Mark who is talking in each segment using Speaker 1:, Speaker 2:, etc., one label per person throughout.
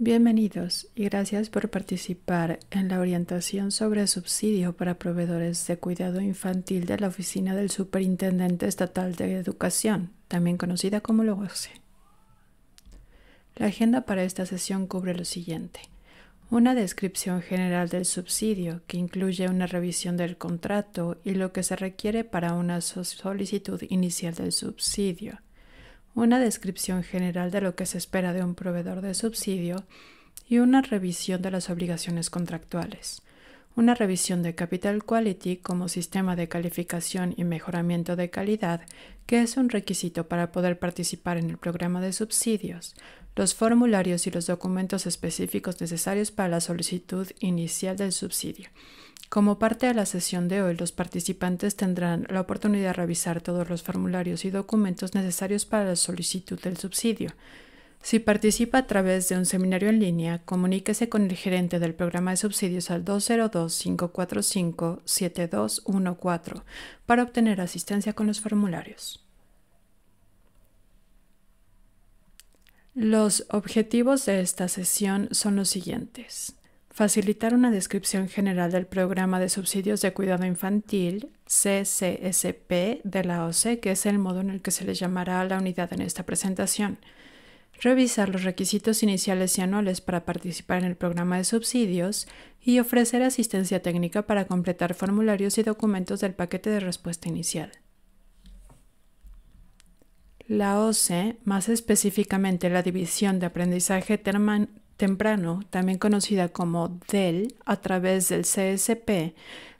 Speaker 1: Bienvenidos y gracias por participar en la orientación sobre subsidio para proveedores de cuidado infantil de la Oficina del Superintendente Estatal de Educación, también conocida como LOGOSE. La agenda para esta sesión cubre lo siguiente. Una descripción general del subsidio que incluye una revisión del contrato y lo que se requiere para una solicitud inicial del subsidio una descripción general de lo que se espera de un proveedor de subsidio y una revisión de las obligaciones contractuales, una revisión de Capital Quality como sistema de calificación y mejoramiento de calidad, que es un requisito para poder participar en el programa de subsidios, los formularios y los documentos específicos necesarios para la solicitud inicial del subsidio como parte de la sesión de hoy, los participantes tendrán la oportunidad de revisar todos los formularios y documentos necesarios para la solicitud del subsidio. Si participa a través de un seminario en línea, comuníquese con el gerente del programa de subsidios al 202-545-7214 para obtener asistencia con los formularios. Los objetivos de esta sesión son los siguientes facilitar una descripción general del programa de subsidios de cuidado infantil CCSP de la OCE, que es el modo en el que se le llamará a la unidad en esta presentación. Revisar los requisitos iniciales y anuales para participar en el programa de subsidios y ofrecer asistencia técnica para completar formularios y documentos del paquete de respuesta inicial. La OCE, más específicamente la División de Aprendizaje temprano, también conocida como DEL, a través del CSP,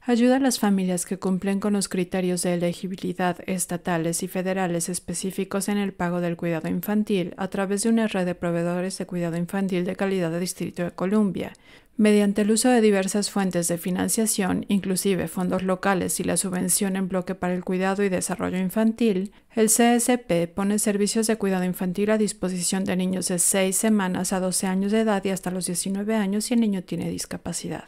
Speaker 1: ayuda a las familias que cumplen con los criterios de elegibilidad estatales y federales específicos en el pago del cuidado infantil a través de una red de proveedores de cuidado infantil de calidad de Distrito de Columbia, Mediante el uso de diversas fuentes de financiación, inclusive fondos locales y la subvención en bloque para el cuidado y desarrollo infantil, el CSP pone servicios de cuidado infantil a disposición de niños de 6 semanas a 12 años de edad y hasta los 19 años si el niño tiene discapacidad.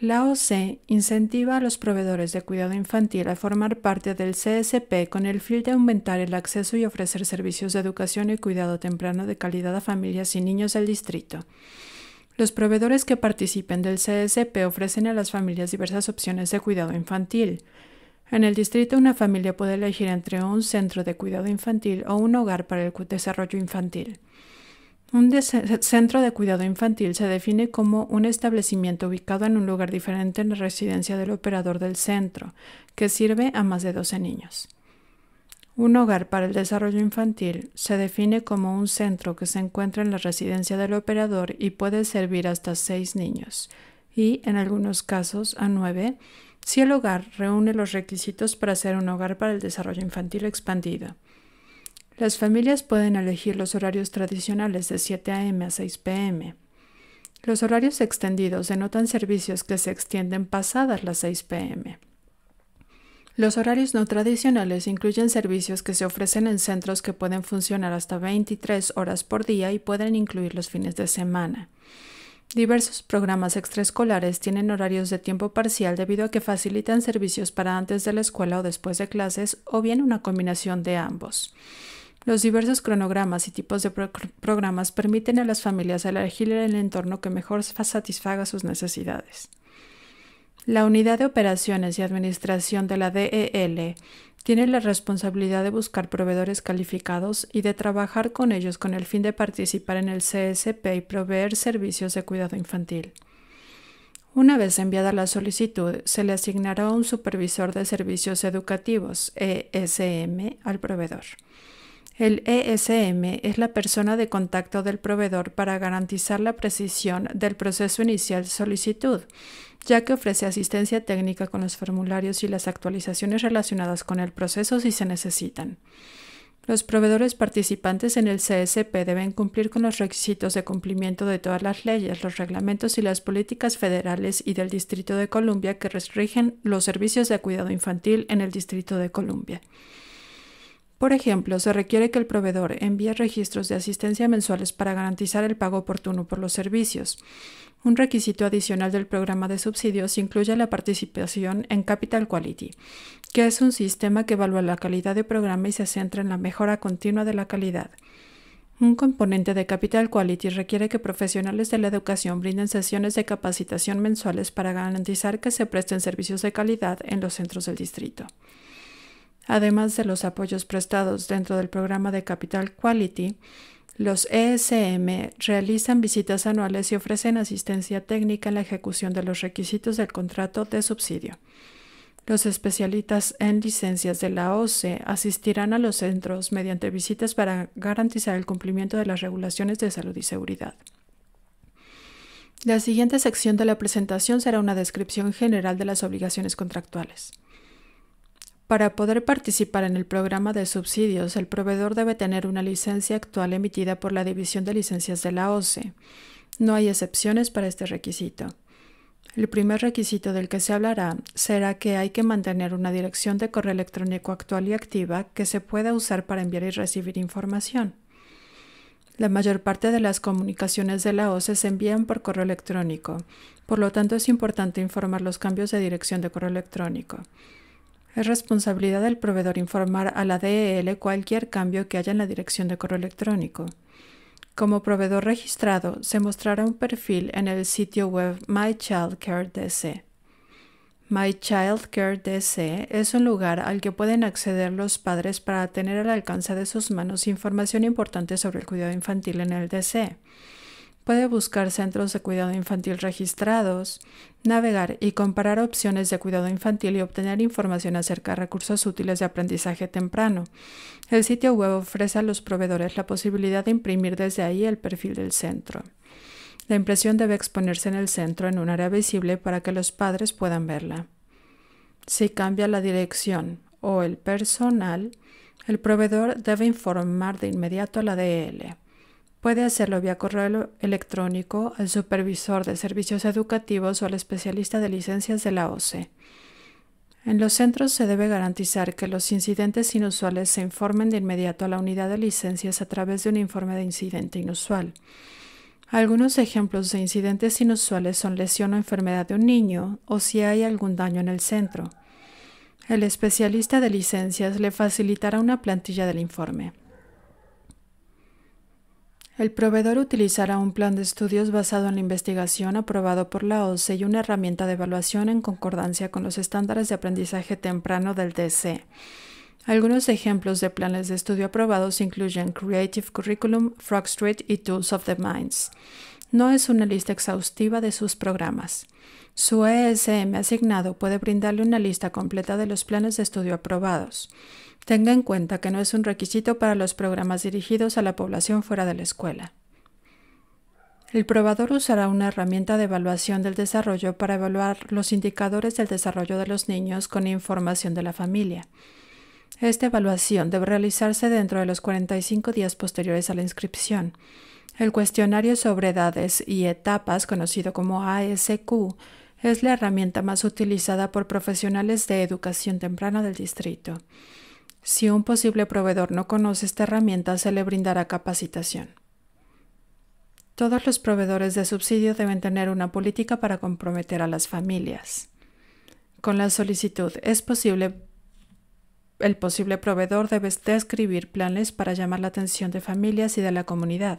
Speaker 1: La OC incentiva a los proveedores de cuidado infantil a formar parte del CSP con el fin de aumentar el acceso y ofrecer servicios de educación y cuidado temprano de calidad a familias y niños del distrito. Los proveedores que participen del CSP ofrecen a las familias diversas opciones de cuidado infantil. En el distrito una familia puede elegir entre un centro de cuidado infantil o un hogar para el desarrollo infantil. Un centro de cuidado infantil se define como un establecimiento ubicado en un lugar diferente en la residencia del operador del centro, que sirve a más de 12 niños. Un hogar para el desarrollo infantil se define como un centro que se encuentra en la residencia del operador y puede servir hasta seis niños y, en algunos casos, a nueve, si el hogar reúne los requisitos para ser un hogar para el desarrollo infantil expandido. Las familias pueden elegir los horarios tradicionales de 7 a.m. a 6 p.m. Los horarios extendidos denotan servicios que se extienden pasadas las 6 p.m. Los horarios no tradicionales incluyen servicios que se ofrecen en centros que pueden funcionar hasta 23 horas por día y pueden incluir los fines de semana. Diversos programas extraescolares tienen horarios de tiempo parcial debido a que facilitan servicios para antes de la escuela o después de clases o bien una combinación de ambos. Los diversos cronogramas y tipos de programas permiten a las familias elegir el entorno que mejor satisfaga sus necesidades. La Unidad de Operaciones y Administración de la DEL tiene la responsabilidad de buscar proveedores calificados y de trabajar con ellos con el fin de participar en el CSP y proveer servicios de cuidado infantil. Una vez enviada la solicitud, se le asignará un supervisor de servicios educativos, ESM, al proveedor. El ESM es la persona de contacto del proveedor para garantizar la precisión del proceso inicial solicitud, ya que ofrece asistencia técnica con los formularios y las actualizaciones relacionadas con el proceso si se necesitan. Los proveedores participantes en el CSP deben cumplir con los requisitos de cumplimiento de todas las leyes, los reglamentos y las políticas federales y del Distrito de Columbia que restringen los servicios de cuidado infantil en el Distrito de Columbia. Por ejemplo, se requiere que el proveedor envíe registros de asistencia mensuales para garantizar el pago oportuno por los servicios. Un requisito adicional del programa de subsidios incluye la participación en Capital Quality, que es un sistema que evalúa la calidad del programa y se centra en la mejora continua de la calidad. Un componente de Capital Quality requiere que profesionales de la educación brinden sesiones de capacitación mensuales para garantizar que se presten servicios de calidad en los centros del distrito además de los apoyos prestados dentro del programa de Capital Quality, los ESM realizan visitas anuales y ofrecen asistencia técnica en la ejecución de los requisitos del contrato de subsidio. Los especialistas en licencias de la OCE asistirán a los centros mediante visitas para garantizar el cumplimiento de las regulaciones de salud y seguridad. La siguiente sección de la presentación será una descripción general de las obligaciones contractuales. Para poder participar en el programa de subsidios, el proveedor debe tener una licencia actual emitida por la División de Licencias de la OCE. No hay excepciones para este requisito. El primer requisito del que se hablará será que hay que mantener una dirección de correo electrónico actual y activa que se pueda usar para enviar y recibir información. La mayor parte de las comunicaciones de la OCE se envían por correo electrónico, por lo tanto es importante informar los cambios de dirección de correo electrónico. Es responsabilidad del proveedor informar a la DEL cualquier cambio que haya en la dirección de correo electrónico. Como proveedor registrado, se mostrará un perfil en el sitio web MyChildCareDC. MyChildCareDC es un lugar al que pueden acceder los padres para tener al alcance de sus manos información importante sobre el cuidado infantil en el DC. Puede buscar centros de cuidado infantil registrados, navegar y comparar opciones de cuidado infantil y obtener información acerca de recursos útiles de aprendizaje temprano. El sitio web ofrece a los proveedores la posibilidad de imprimir desde ahí el perfil del centro. La impresión debe exponerse en el centro en un área visible para que los padres puedan verla. Si cambia la dirección o el personal, el proveedor debe informar de inmediato a la DL. Puede hacerlo vía correo electrónico al supervisor de servicios educativos o al especialista de licencias de la OCE. En los centros se debe garantizar que los incidentes inusuales se informen de inmediato a la unidad de licencias a través de un informe de incidente inusual. Algunos ejemplos de incidentes inusuales son lesión o enfermedad de un niño o si hay algún daño en el centro. El especialista de licencias le facilitará una plantilla del informe. El proveedor utilizará un plan de estudios basado en la investigación aprobado por la OCE y una herramienta de evaluación en concordancia con los estándares de aprendizaje temprano del DC. Algunos ejemplos de planes de estudio aprobados incluyen Creative Curriculum, Frog Street y Tools of the Minds. No es una lista exhaustiva de sus programas. Su ESM asignado puede brindarle una lista completa de los planes de estudio aprobados. Tenga en cuenta que no es un requisito para los programas dirigidos a la población fuera de la escuela. El probador usará una herramienta de evaluación del desarrollo para evaluar los indicadores del desarrollo de los niños con información de la familia. Esta evaluación debe realizarse dentro de los 45 días posteriores a la inscripción. El cuestionario sobre edades y etapas, conocido como ASQ, es la herramienta más utilizada por profesionales de educación temprana del distrito. Si un posible proveedor no conoce esta herramienta, se le brindará capacitación. Todos los proveedores de subsidio deben tener una política para comprometer a las familias. Con la solicitud es posible el posible proveedor debe describir planes para llamar la atención de familias y de la comunidad.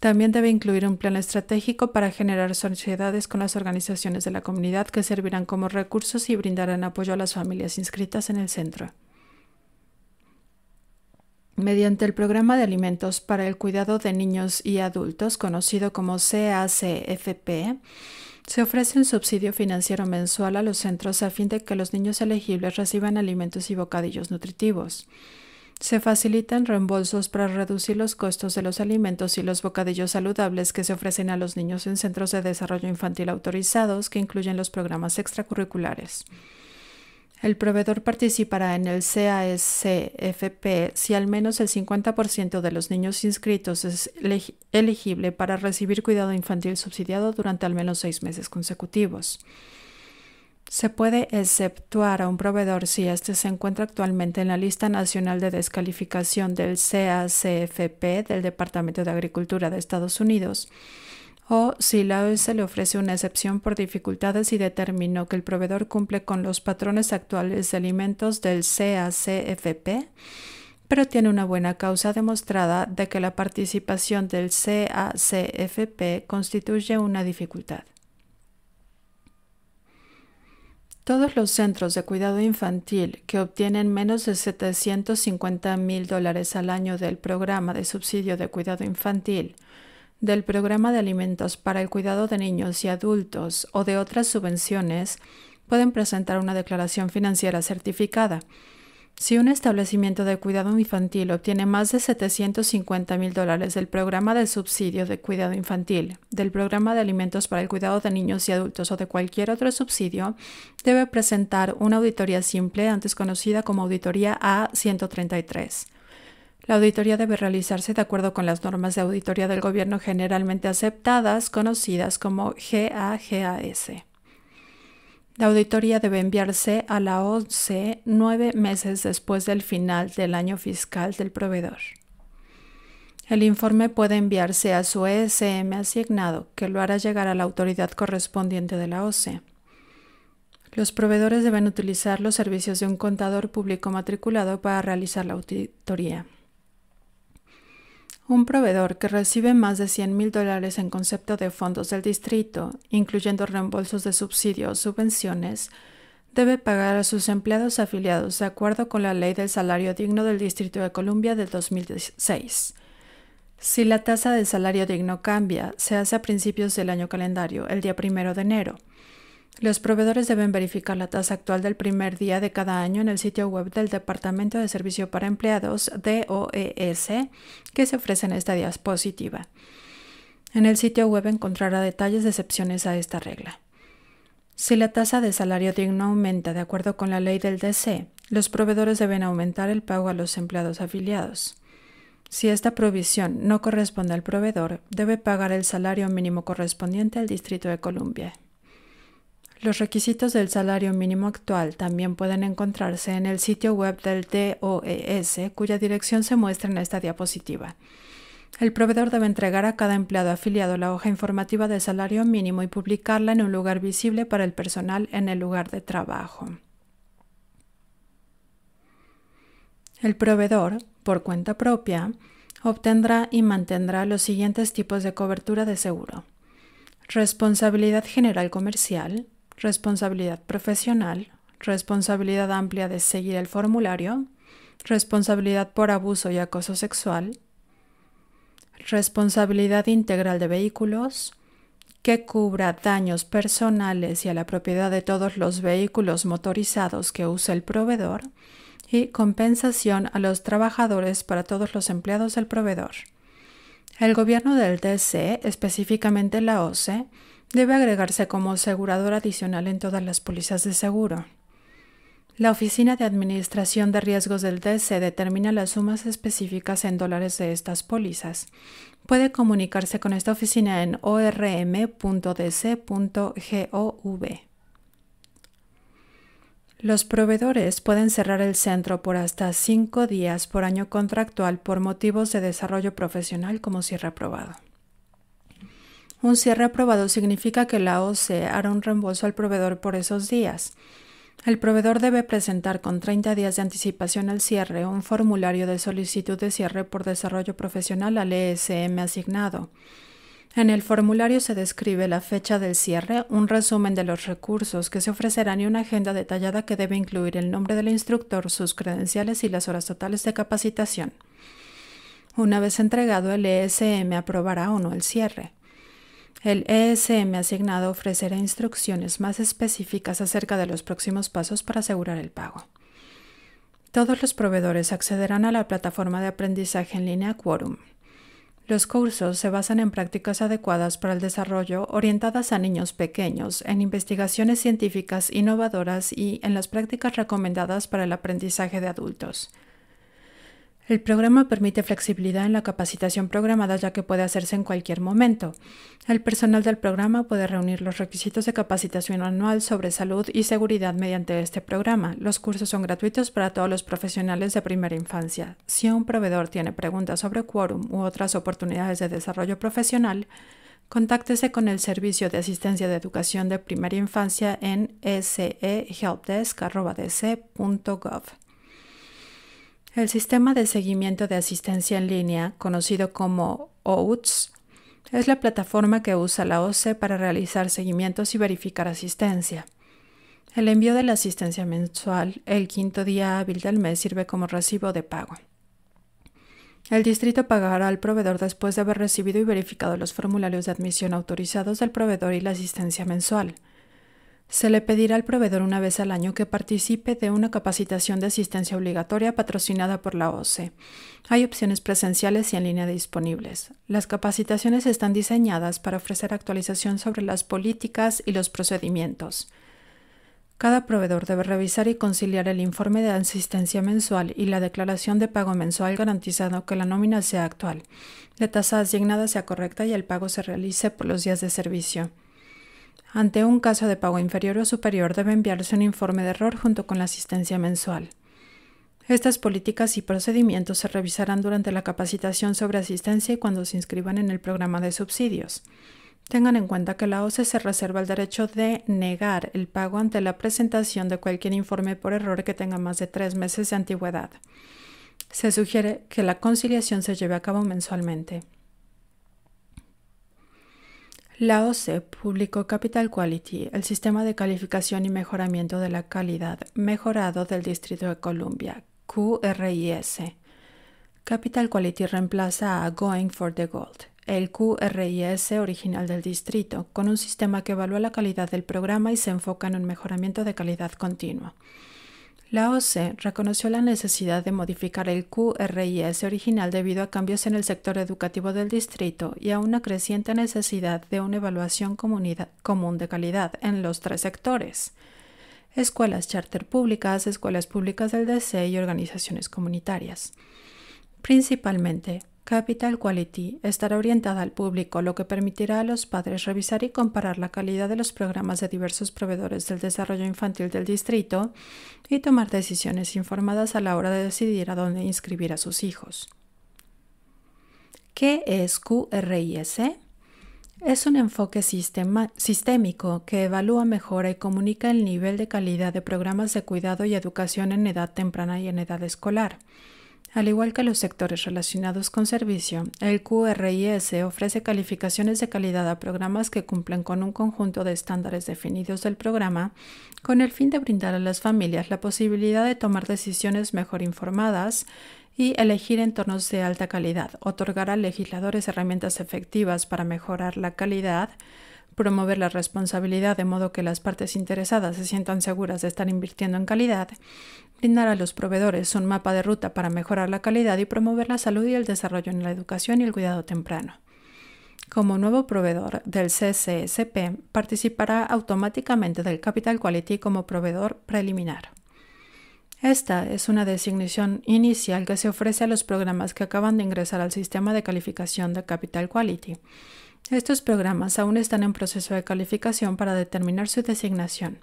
Speaker 1: También debe incluir un plan estratégico para generar sociedades con las organizaciones de la comunidad que servirán como recursos y brindarán apoyo a las familias inscritas en el centro mediante el programa de alimentos para el cuidado de niños y adultos, conocido como CACFP, se ofrece un subsidio financiero mensual a los centros a fin de que los niños elegibles reciban alimentos y bocadillos nutritivos. Se facilitan reembolsos para reducir los costos de los alimentos y los bocadillos saludables que se ofrecen a los niños en centros de desarrollo infantil autorizados que incluyen los programas extracurriculares. El proveedor participará en el CASCFP si al menos el 50% de los niños inscritos es elegible para recibir cuidado infantil subsidiado durante al menos seis meses consecutivos. Se puede exceptuar a un proveedor si éste se encuentra actualmente en la lista nacional de descalificación del CACFP del Departamento de Agricultura de Estados Unidos o si la se le ofrece una excepción por dificultades y determinó que el proveedor cumple con los patrones actuales de alimentos del CACFP, pero tiene una buena causa demostrada de que la participación del CACFP constituye una dificultad. Todos los centros de cuidado infantil que obtienen menos de 750 mil dólares al año del programa de subsidio de cuidado infantil del Programa de Alimentos para el Cuidado de Niños y Adultos o de otras subvenciones pueden presentar una declaración financiera certificada. Si un establecimiento de cuidado infantil obtiene más de 750,000 mil dólares del programa de subsidio de cuidado infantil, del programa de alimentos para el cuidado de niños y adultos o de cualquier otro subsidio, debe presentar una auditoría simple, antes conocida como auditoría A133. La auditoría debe realizarse de acuerdo con las normas de auditoría del gobierno generalmente aceptadas, conocidas como GAGAS. La auditoría debe enviarse a la OCE nueve meses después del final del año fiscal del proveedor. El informe puede enviarse a su ESM asignado, que lo hará llegar a la autoridad correspondiente de la OCE. Los proveedores deben utilizar los servicios de un contador público matriculado para realizar la auditoría. Un proveedor que recibe más de $100,000 mil dólares en concepto de fondos del distrito, incluyendo reembolsos de subsidios, o subvenciones, debe pagar a sus empleados afiliados de acuerdo con la Ley del Salario Digno del Distrito de Columbia del 2016. Si la tasa de salario digno cambia, se hace a principios del año calendario, el día primero de enero. Los proveedores deben verificar la tasa actual del primer día de cada año en el sitio web del Departamento de Servicio para Empleados, DOES, que se ofrece en esta diapositiva. En el sitio web encontrará detalles de excepciones a esta regla. Si la tasa de salario digno aumenta de acuerdo con la ley del DC, los proveedores deben aumentar el pago a los empleados afiliados. Si esta provisión no corresponde al proveedor, debe pagar el salario mínimo correspondiente al Distrito de Columbia. Los requisitos del salario mínimo actual también pueden encontrarse en el sitio web del DOES, cuya dirección se muestra en esta diapositiva. El proveedor debe entregar a cada empleado afiliado la hoja informativa del salario mínimo y publicarla en un lugar visible para el personal en el lugar de trabajo. El proveedor, por cuenta propia, obtendrá y mantendrá los siguientes tipos de cobertura de seguro. Responsabilidad general comercial, responsabilidad profesional, responsabilidad amplia de seguir el formulario, responsabilidad por abuso y acoso sexual, responsabilidad integral de vehículos, que cubra daños personales y a la propiedad de todos los vehículos motorizados que use el proveedor y compensación a los trabajadores para todos los empleados del proveedor. El gobierno del TC, específicamente la OCE, debe agregarse como asegurador adicional en todas las pólizas de seguro. La Oficina de Administración de Riesgos del DC determina las sumas específicas en dólares de estas pólizas. Puede comunicarse con esta oficina en orm.dc.gov. Los proveedores pueden cerrar el centro por hasta cinco días por año contractual por motivos de desarrollo profesional como cierre aprobado. Un cierre aprobado significa que la OC hará un reembolso al proveedor por esos días. El proveedor debe presentar con 30 días de anticipación al cierre un formulario de solicitud de cierre por desarrollo profesional al ESM asignado. En el formulario se describe la fecha del cierre, un resumen de los recursos que se ofrecerán y una agenda detallada que debe incluir el nombre del instructor, sus credenciales y las horas totales de capacitación. Una vez entregado, el ESM aprobará o no el cierre. El ESM asignado ofrecerá instrucciones más específicas acerca de los próximos pasos para asegurar el pago. Todos los proveedores accederán a la plataforma de aprendizaje en línea Quorum. Los cursos se basan en prácticas adecuadas para el desarrollo orientadas a niños pequeños, en investigaciones científicas innovadoras y en las prácticas recomendadas para el aprendizaje de adultos. El programa permite flexibilidad en la capacitación programada ya que puede hacerse en cualquier momento. El personal del programa puede reunir los requisitos de capacitación anual sobre salud y seguridad mediante este programa. Los cursos son gratuitos para todos los profesionales de primera infancia. Si un proveedor tiene preguntas sobre quórum u otras oportunidades de desarrollo profesional, contáctese con el Servicio de Asistencia de Educación de Primera Infancia en sehelpdesk.gov. El sistema de seguimiento de asistencia en línea, conocido como OUTS, es la plataforma que usa la OCE para realizar seguimientos y verificar asistencia. El envío de la asistencia mensual el quinto día hábil del mes sirve como recibo de pago. El distrito pagará al proveedor después de haber recibido y verificado los formularios de admisión autorizados del proveedor y la asistencia mensual. Se le pedirá al proveedor una vez al año que participe de una capacitación de asistencia obligatoria patrocinada por la OCE. Hay opciones presenciales y en línea disponibles. Las capacitaciones están diseñadas para ofrecer actualización sobre las políticas y los procedimientos. Cada proveedor debe revisar y conciliar el informe de asistencia mensual y la declaración de pago mensual garantizando que la nómina sea actual, la tasa asignada sea correcta y el pago se realice por los días de servicio. Ante un caso de pago inferior o superior debe enviarse un informe de error junto con la asistencia mensual. Estas políticas y procedimientos se revisarán durante la capacitación sobre asistencia y cuando se inscriban en el programa de subsidios. Tengan en cuenta que la OCE se reserva el derecho de negar el pago ante la presentación de cualquier informe por error que tenga más de tres meses de antigüedad. Se sugiere que la conciliación se lleve a cabo mensualmente. La OCE publicó Capital Quality, el sistema de calificación y mejoramiento de la calidad mejorado del Distrito de Columbia, QRIS. Capital Quality reemplaza a Going for the Gold, el QRIS original del distrito, con un sistema que evalúa la calidad del programa y se enfoca en un mejoramiento de calidad continua. La OCE reconoció la necesidad de modificar el QRIS original debido a cambios en el sector educativo del distrito y a una creciente necesidad de una evaluación común de calidad en los tres sectores escuelas charter públicas, escuelas públicas del DC y organizaciones comunitarias. Principalmente, Capital Quality estará orientada al público, lo que permitirá a los padres revisar y comparar la calidad de los programas de diversos proveedores del desarrollo infantil del distrito y tomar decisiones informadas a la hora de decidir a dónde inscribir a sus hijos. ¿Qué es QRIS? Es un enfoque sistémico que evalúa, mejora y comunica el nivel de calidad de programas de cuidado y educación en edad temprana y en edad escolar al igual que los sectores relacionados con servicio, el QRIS ofrece calificaciones de calidad a programas que cumplen con un conjunto de estándares definidos del programa con el fin de brindar a las familias la posibilidad de tomar decisiones mejor informadas y elegir entornos de alta calidad, otorgar a legisladores herramientas efectivas para mejorar la calidad promover la responsabilidad de modo que las partes interesadas se sientan seguras de estar invirtiendo en calidad, brindar a los proveedores un mapa de ruta para mejorar la calidad y promover la salud y el desarrollo en la educación y el cuidado temprano. Como nuevo proveedor del CCSP, participará automáticamente del Capital Quality como proveedor preliminar. Esta es una designación inicial que se ofrece a los programas que acaban de ingresar al sistema de calificación de Capital Quality estos programas aún están en proceso de calificación para determinar su designación.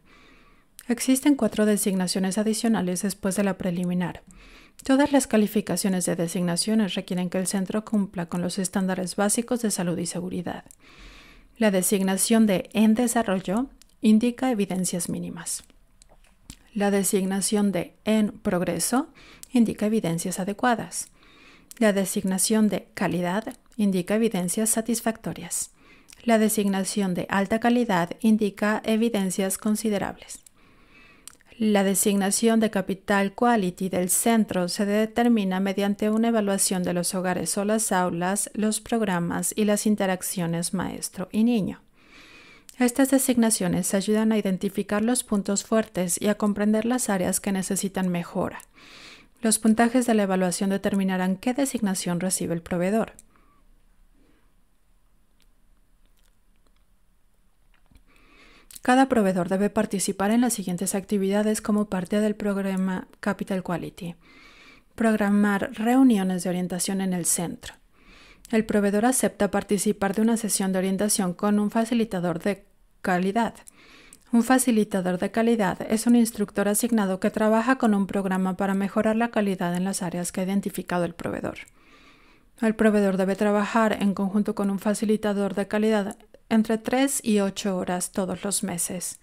Speaker 1: Existen cuatro designaciones adicionales después de la preliminar. Todas las calificaciones de designaciones requieren que el centro cumpla con los estándares básicos de salud y seguridad. La designación de en desarrollo indica evidencias mínimas. La designación de en progreso indica evidencias adecuadas. La designación de calidad indica evidencias satisfactorias. La designación de alta calidad indica evidencias considerables. La designación de capital quality del centro se determina mediante una evaluación de los hogares o las aulas, los programas y las interacciones maestro y niño. Estas designaciones ayudan a identificar los puntos fuertes y a comprender las áreas que necesitan mejora. Los puntajes de la evaluación determinarán qué designación recibe el proveedor. Cada proveedor debe participar en las siguientes actividades como parte del programa Capital Quality. Programar reuniones de orientación en el centro. El proveedor acepta participar de una sesión de orientación con un facilitador de calidad. Un facilitador de calidad es un instructor asignado que trabaja con un programa para mejorar la calidad en las áreas que ha identificado el proveedor. El proveedor debe trabajar en conjunto con un facilitador de calidad entre 3 y 8 horas todos los meses.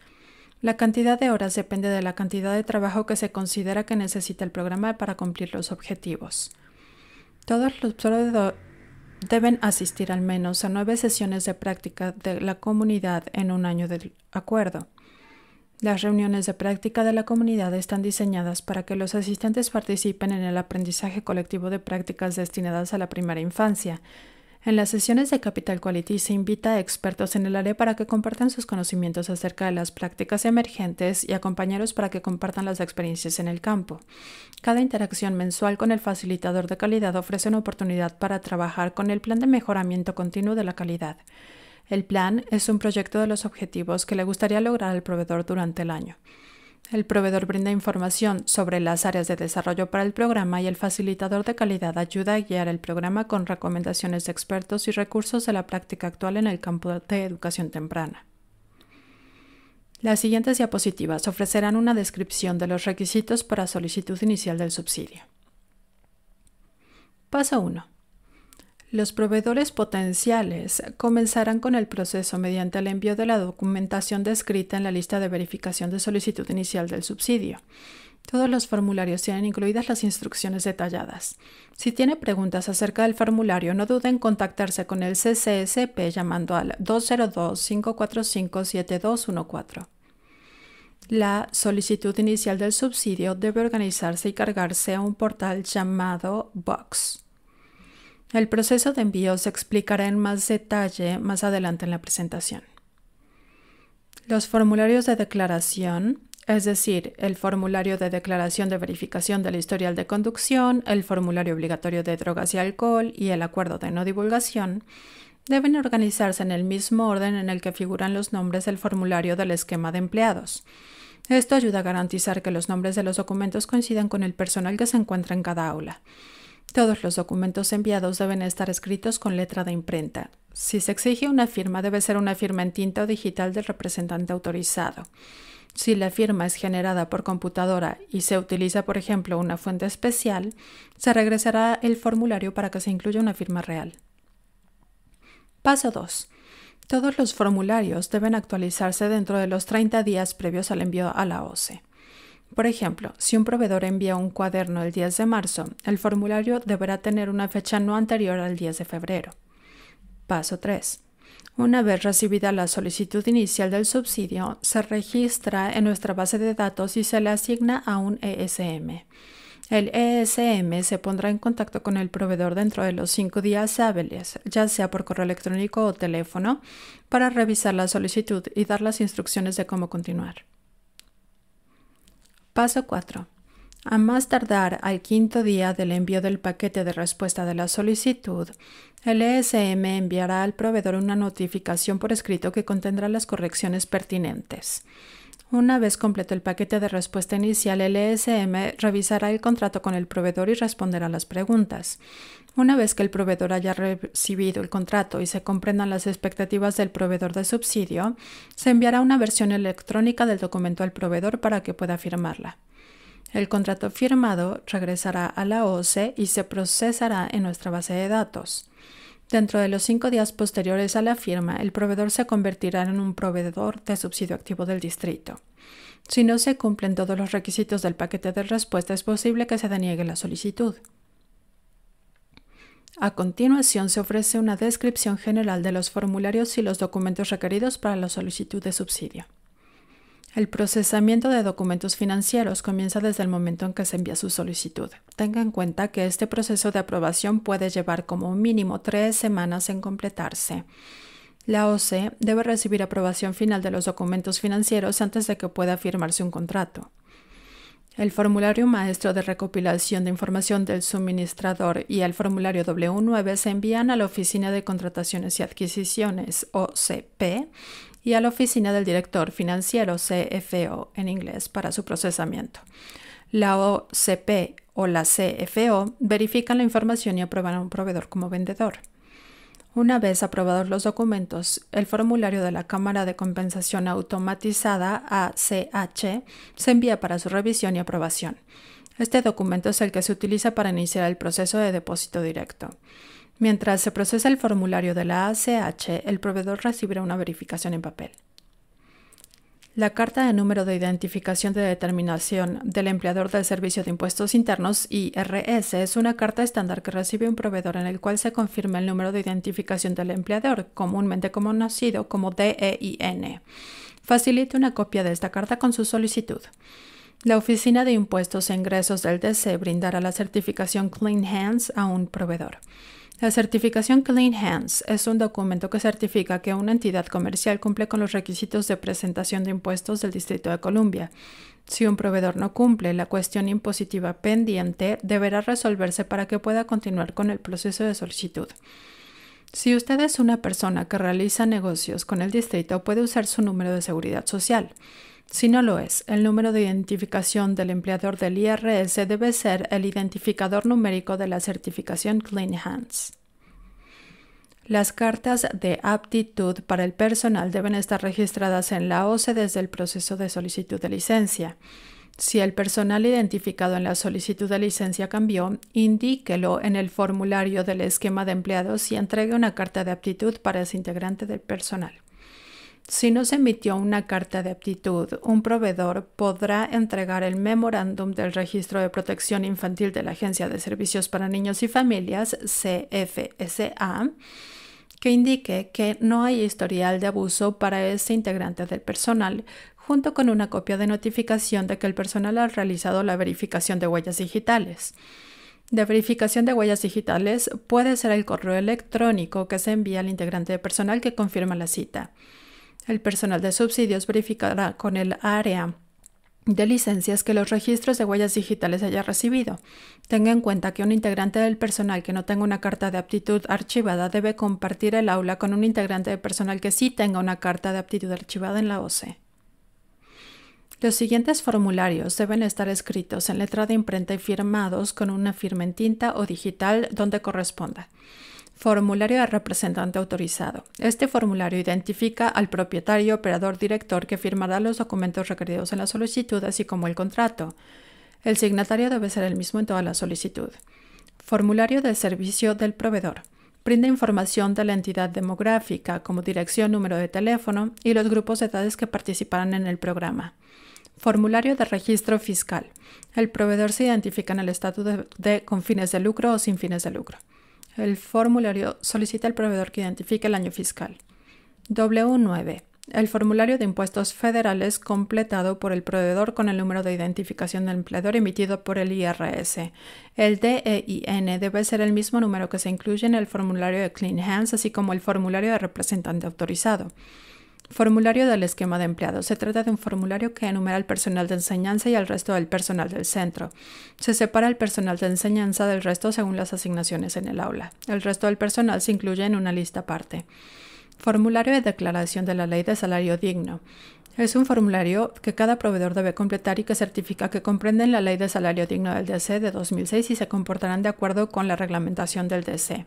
Speaker 1: La cantidad de horas depende de la cantidad de trabajo que se considera que necesita el programa para cumplir los objetivos. Todos los proveedores deben asistir al menos a nueve sesiones de práctica de la comunidad en un año del acuerdo. Las reuniones de práctica de la comunidad están diseñadas para que los asistentes participen en el aprendizaje colectivo de prácticas destinadas a la primera infancia, en las sesiones de Capital Quality se invita a expertos en el área para que compartan sus conocimientos acerca de las prácticas emergentes y a compañeros para que compartan las experiencias en el campo. Cada interacción mensual con el facilitador de calidad ofrece una oportunidad para trabajar con el plan de mejoramiento continuo de la calidad. El plan es un proyecto de los objetivos que le gustaría lograr al proveedor durante el año. El proveedor brinda información sobre las áreas de desarrollo para el programa y el facilitador de calidad ayuda a guiar el programa con recomendaciones de expertos y recursos de la práctica actual en el campo de educación temprana. Las siguientes diapositivas ofrecerán una descripción de los requisitos para solicitud inicial del subsidio. Paso 1. Los proveedores potenciales comenzarán con el proceso mediante el envío de la documentación descrita en la lista de verificación de solicitud inicial del subsidio. Todos los formularios tienen incluidas las instrucciones detalladas. Si tiene preguntas acerca del formulario, no dude en contactarse con el CCSP llamando al 202-545-7214. La solicitud inicial del subsidio debe organizarse y cargarse a un portal llamado Box. El proceso de envío se explicará en más detalle más adelante en la presentación. Los formularios de declaración, es decir, el formulario de declaración de verificación del historial de conducción, el formulario obligatorio de drogas y alcohol y el acuerdo de no divulgación, deben organizarse en el mismo orden en el que figuran los nombres del formulario del esquema de empleados. Esto ayuda a garantizar que los nombres de los documentos coincidan con el personal que se encuentra en cada aula. Todos los documentos enviados deben estar escritos con letra de imprenta. Si se exige una firma, debe ser una firma en tinta o digital del representante autorizado. Si la firma es generada por computadora y se utiliza, por ejemplo, una fuente especial, se regresará el formulario para que se incluya una firma real. Paso 2. Todos los formularios deben actualizarse dentro de los 30 días previos al envío a la OCE. Por ejemplo, si un proveedor envía un cuaderno el 10 de marzo, el formulario deberá tener una fecha no anterior al 10 de febrero. Paso 3. Una vez recibida la solicitud inicial del subsidio, se registra en nuestra base de datos y se le asigna a un ESM. El ESM se pondrá en contacto con el proveedor dentro de los cinco días hábiles, ya sea por correo electrónico o teléfono, para revisar la solicitud y dar las instrucciones de cómo continuar. Paso 4. A más tardar al quinto día del envío del paquete de respuesta de la solicitud, el ESM enviará al proveedor una notificación por escrito que contendrá las correcciones pertinentes. Una vez completo el paquete de respuesta inicial, el ESM revisará el contrato con el proveedor y responderá las preguntas. Una vez que el proveedor haya recibido el contrato y se comprendan las expectativas del proveedor de subsidio, se enviará una versión electrónica del documento al proveedor para que pueda firmarla. El contrato firmado regresará a la OCE y se procesará en nuestra base de datos. Dentro de los cinco días posteriores a la firma, el proveedor se convertirá en un proveedor de subsidio activo del distrito. Si no se cumplen todos los requisitos del paquete de respuesta, es posible que se deniegue la solicitud. A continuación se ofrece una descripción general de los formularios y los documentos requeridos para la solicitud de subsidio. El procesamiento de documentos financieros comienza desde el momento en que se envía su solicitud. Tenga en cuenta que este proceso de aprobación puede llevar como mínimo tres semanas en completarse. La OCE debe recibir aprobación final de los documentos financieros antes de que pueda firmarse un contrato. El formulario maestro de recopilación de información del suministrador y el formulario W9 se envían a la Oficina de Contrataciones y Adquisiciones, OCP, y a la Oficina del Director Financiero, CFO, en inglés, para su procesamiento. La OCP o la CFO verifican la información y aprueban a un proveedor como vendedor. Una vez aprobados los documentos, el formulario de la Cámara de Compensación Automatizada ACH se envía para su revisión y aprobación. Este documento es el que se utiliza para iniciar el proceso de depósito directo. Mientras se procesa el formulario de la ACH, el proveedor recibirá una verificación en papel. La carta de número de identificación de determinación del empleador del Servicio de Impuestos Internos, IRS, es una carta estándar que recibe un proveedor en el cual se confirma el número de identificación del empleador, comúnmente conocido como DEIN. Facilite una copia de esta carta con su solicitud. La Oficina de Impuestos e Ingresos del DC brindará la certificación Clean Hands a un proveedor. La certificación Clean Hands es un documento que certifica que una entidad comercial cumple con los requisitos de presentación de impuestos del Distrito de Columbia. Si un proveedor no cumple, la cuestión impositiva pendiente deberá resolverse para que pueda continuar con el proceso de solicitud. Si usted es una persona que realiza negocios con el distrito, puede usar su número de seguridad social. Si no lo es, el número de identificación del empleador del IRS debe ser el identificador numérico de la certificación Clean Hands. Las cartas de aptitud para el personal deben estar registradas en la OCE desde el proceso de solicitud de licencia. Si el personal identificado en la solicitud de licencia cambió, indíquelo en el formulario del esquema de empleados y entregue una carta de aptitud para ese integrante del personal. Si no se emitió una carta de aptitud, un proveedor podrá entregar el memorándum del Registro de Protección Infantil de la Agencia de Servicios para Niños y Familias, CFSA, que indique que no hay historial de abuso para ese integrante del personal, junto con una copia de notificación de que el personal ha realizado la verificación de huellas digitales. De verificación de huellas digitales puede ser el correo electrónico que se envía al integrante de personal que confirma la cita. El personal de subsidios verificará con el área de licencias que los registros de huellas digitales haya recibido. Tenga en cuenta que un integrante del personal que no tenga una carta de aptitud archivada debe compartir el aula con un integrante de personal que sí tenga una carta de aptitud archivada en la OCE. Los siguientes formularios deben estar escritos en letra de imprenta y firmados con una firma en tinta o digital donde corresponda. Formulario de representante autorizado. Este formulario identifica al propietario, operador, director que firmará los documentos requeridos en la solicitud, así como el contrato. El signatario debe ser el mismo en toda la solicitud. Formulario de servicio del proveedor. Brinda información de la entidad demográfica, como dirección, número de teléfono y los grupos de edades que participarán en el programa. Formulario de registro fiscal. El proveedor se identifica en el estatus de con fines de lucro o sin fines de lucro. El formulario solicita al proveedor que identifique el año fiscal. W9. El formulario de impuestos federales completado por el proveedor con el número de identificación del empleador emitido por el IRS. El DEIN debe ser el mismo número que se incluye en el formulario de Clean Hands, así como el formulario de representante autorizado. Formulario del esquema de empleados. Se trata de un formulario que enumera al personal de enseñanza y al resto del personal del centro. Se separa el personal de enseñanza del resto según las asignaciones en el aula. El resto del personal se incluye en una lista aparte. Formulario de declaración de la ley de salario digno. Es un formulario que cada proveedor debe completar y que certifica que comprenden la ley de salario digno del DC de 2006 y se comportarán de acuerdo con la reglamentación del DC.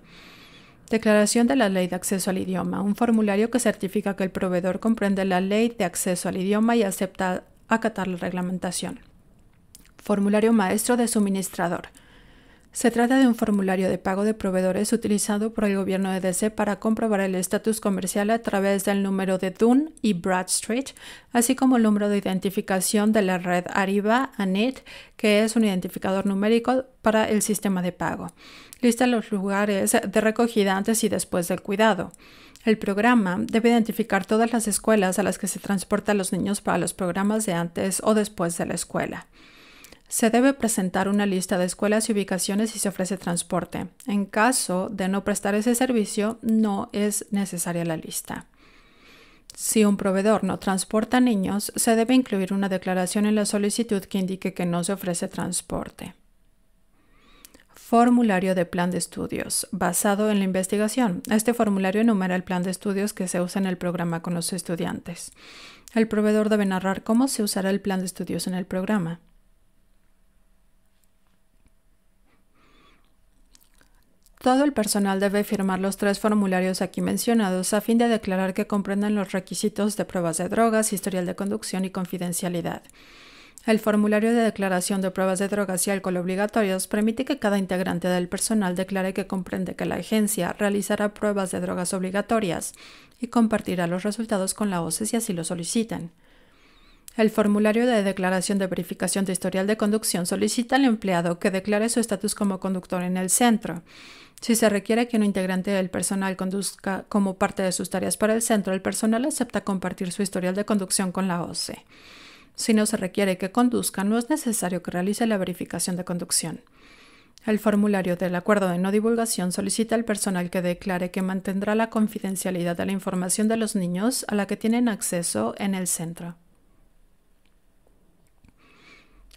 Speaker 1: Declaración de la Ley de Acceso al Idioma. Un formulario que certifica que el proveedor comprende la ley de acceso al idioma y acepta acatar la reglamentación. Formulario maestro de suministrador. Se trata de un formulario de pago de proveedores utilizado por el gobierno de DC para comprobar el estatus comercial a través del número de Dun y Bradstreet, así como el número de identificación de la red Ariba ANIT, e que es un identificador numérico para el sistema de pago lista los lugares de recogida antes y después del cuidado. El programa debe identificar todas las escuelas a las que se transportan los niños para los programas de antes o después de la escuela. Se debe presentar una lista de escuelas y ubicaciones si se ofrece transporte. En caso de no prestar ese servicio, no es necesaria la lista. Si un proveedor no transporta niños, se debe incluir una declaración en la solicitud que indique que no se ofrece transporte formulario de plan de estudios basado en la investigación. Este formulario enumera el plan de estudios que se usa en el programa con los estudiantes. El proveedor debe narrar cómo se usará el plan de estudios en el programa. Todo el personal debe firmar los tres formularios aquí mencionados a fin de declarar que comprenden los requisitos de pruebas de drogas, historial de conducción y confidencialidad. El formulario de declaración de pruebas de drogas y alcohol obligatorios permite que cada integrante del personal declare que comprende que la agencia realizará pruebas de drogas obligatorias y compartirá los resultados con la OCE si así lo solicitan. El formulario de declaración de verificación de historial de conducción solicita al empleado que declare su estatus como conductor en el centro. Si se requiere que un integrante del personal conduzca como parte de sus tareas para el centro, el personal acepta compartir su historial de conducción con la OCE. Si no se requiere que conduzca, no es necesario que realice la verificación de conducción. El formulario del acuerdo de no divulgación solicita al personal que declare que mantendrá la confidencialidad de la información de los niños a la que tienen acceso en el centro.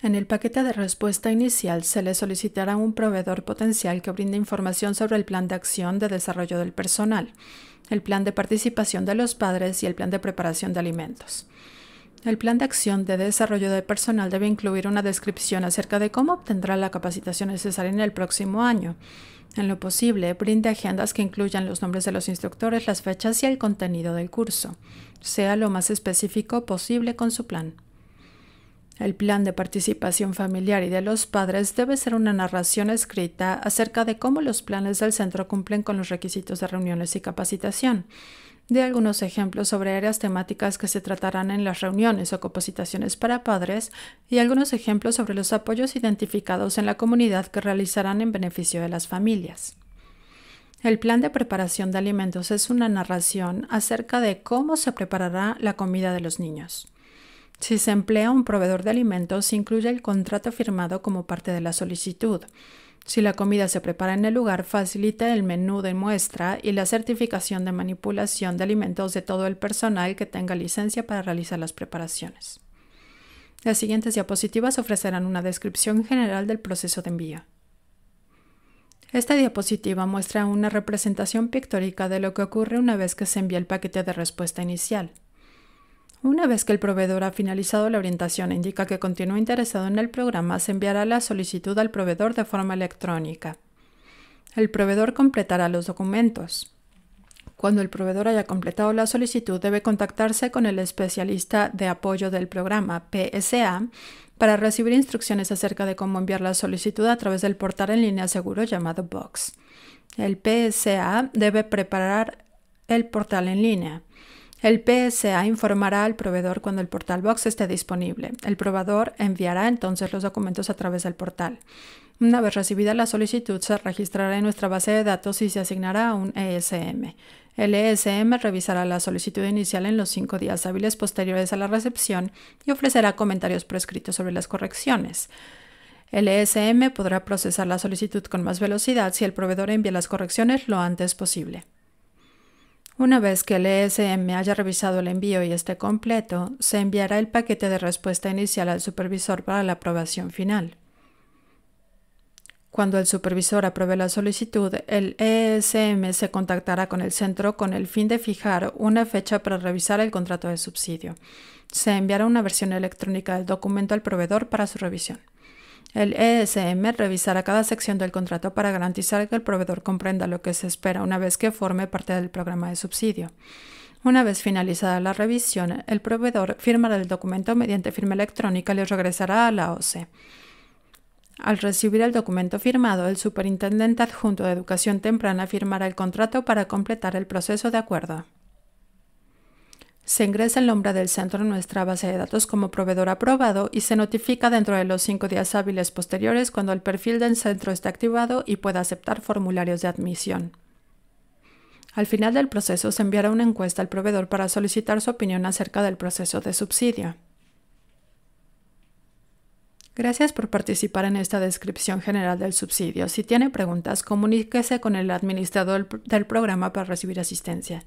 Speaker 1: En el paquete de respuesta inicial se le solicitará un proveedor potencial que brinde información sobre el plan de acción de desarrollo del personal, el plan de participación de los padres y el plan de preparación de alimentos. El plan de acción de desarrollo de personal debe incluir una descripción acerca de cómo obtendrá la capacitación necesaria en el próximo año. En lo posible, brinde agendas que incluyan los nombres de los instructores, las fechas y el contenido del curso. Sea lo más específico posible con su plan. El plan de participación familiar y de los padres debe ser una narración escrita acerca de cómo los planes del centro cumplen con los requisitos de reuniones y capacitación de algunos ejemplos sobre áreas temáticas que se tratarán en las reuniones o compositaciones para padres y algunos ejemplos sobre los apoyos identificados en la comunidad que realizarán en beneficio de las familias. El plan de preparación de alimentos es una narración acerca de cómo se preparará la comida de los niños. Si se emplea un proveedor de alimentos, se incluye el contrato firmado como parte de la solicitud si la comida se prepara en el lugar, facilita el menú de muestra y la certificación de manipulación de alimentos de todo el personal que tenga licencia para realizar las preparaciones. Las siguientes diapositivas ofrecerán una descripción general del proceso de envío. Esta diapositiva muestra una representación pictórica de lo que ocurre una vez que se envía el paquete de respuesta inicial. Una vez que el proveedor ha finalizado la orientación e indica que continúa interesado en el programa, se enviará la solicitud al proveedor de forma electrónica. El proveedor completará los documentos. Cuando el proveedor haya completado la solicitud, debe contactarse con el especialista de apoyo del programa, PSA, para recibir instrucciones acerca de cómo enviar la solicitud a través del portal en línea seguro llamado Box. El PSA debe preparar el portal en línea. El PSA informará al proveedor cuando el portal Box esté disponible. El proveedor enviará entonces los documentos a través del portal. Una vez recibida la solicitud, se registrará en nuestra base de datos y se asignará un ESM. El ESM revisará la solicitud inicial en los cinco días hábiles posteriores a la recepción y ofrecerá comentarios prescritos sobre las correcciones. El ESM podrá procesar la solicitud con más velocidad si el proveedor envía las correcciones lo antes posible. Una vez que el ESM haya revisado el envío y esté completo, se enviará el paquete de respuesta inicial al supervisor para la aprobación final. Cuando el supervisor apruebe la solicitud, el ESM se contactará con el centro con el fin de fijar una fecha para revisar el contrato de subsidio. Se enviará una versión electrónica del documento al proveedor para su revisión. El ESM revisará cada sección del contrato para garantizar que el proveedor comprenda lo que se espera una vez que forme parte del programa de subsidio. Una vez finalizada la revisión, el proveedor firmará el documento mediante firma electrónica y le regresará a la OCE. Al recibir el documento firmado, el superintendente adjunto de educación temprana firmará el contrato para completar el proceso de acuerdo. Se ingresa el nombre del centro en nuestra base de datos como proveedor aprobado y se notifica dentro de los cinco días hábiles posteriores cuando el perfil del centro esté activado y pueda aceptar formularios de admisión. Al final del proceso se enviará una encuesta al proveedor para solicitar su opinión acerca del proceso de subsidio. Gracias por participar en esta descripción general del subsidio. Si tiene preguntas, comuníquese con el administrador del programa para recibir asistencia.